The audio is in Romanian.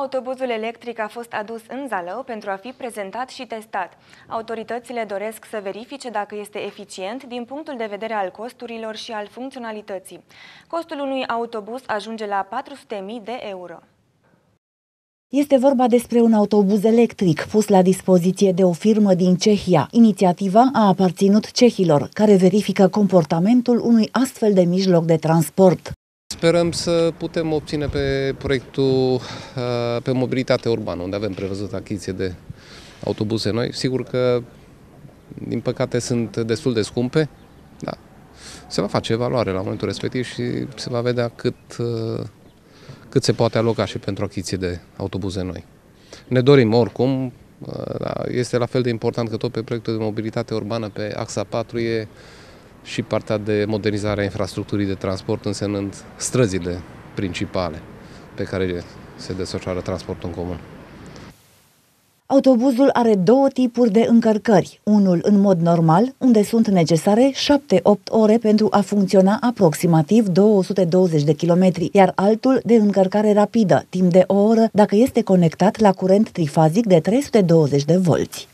Autobuzul electric a fost adus în Zalău pentru a fi prezentat și testat. Autoritățile doresc să verifice dacă este eficient din punctul de vedere al costurilor și al funcționalității. Costul unui autobuz ajunge la 400.000 de euro. Este vorba despre un autobuz electric pus la dispoziție de o firmă din Cehia. Inițiativa a aparținut cehilor, care verifică comportamentul unui astfel de mijloc de transport. Sperăm să putem obține pe proiectul uh, pe mobilitate urbană, unde avem prevăzut achiziție de autobuse noi. Sigur că, din păcate, sunt destul de scumpe, da. Se va face evaluare la momentul respectiv și se va vedea cât, uh, cât se poate aloca și pentru achiziție de autobuze noi. Ne dorim oricum, uh, este la fel de important că tot pe proiectul de mobilitate urbană pe AXA 4 e și partea de modernizare a infrastructurii de transport, însemnând străzile principale pe care se desfășoară transportul în comun. Autobuzul are două tipuri de încărcări, unul în mod normal, unde sunt necesare 7-8 ore pentru a funcționa aproximativ 220 de kilometri, iar altul de încărcare rapidă, timp de o oră, dacă este conectat la curent trifazic de 320 de volți.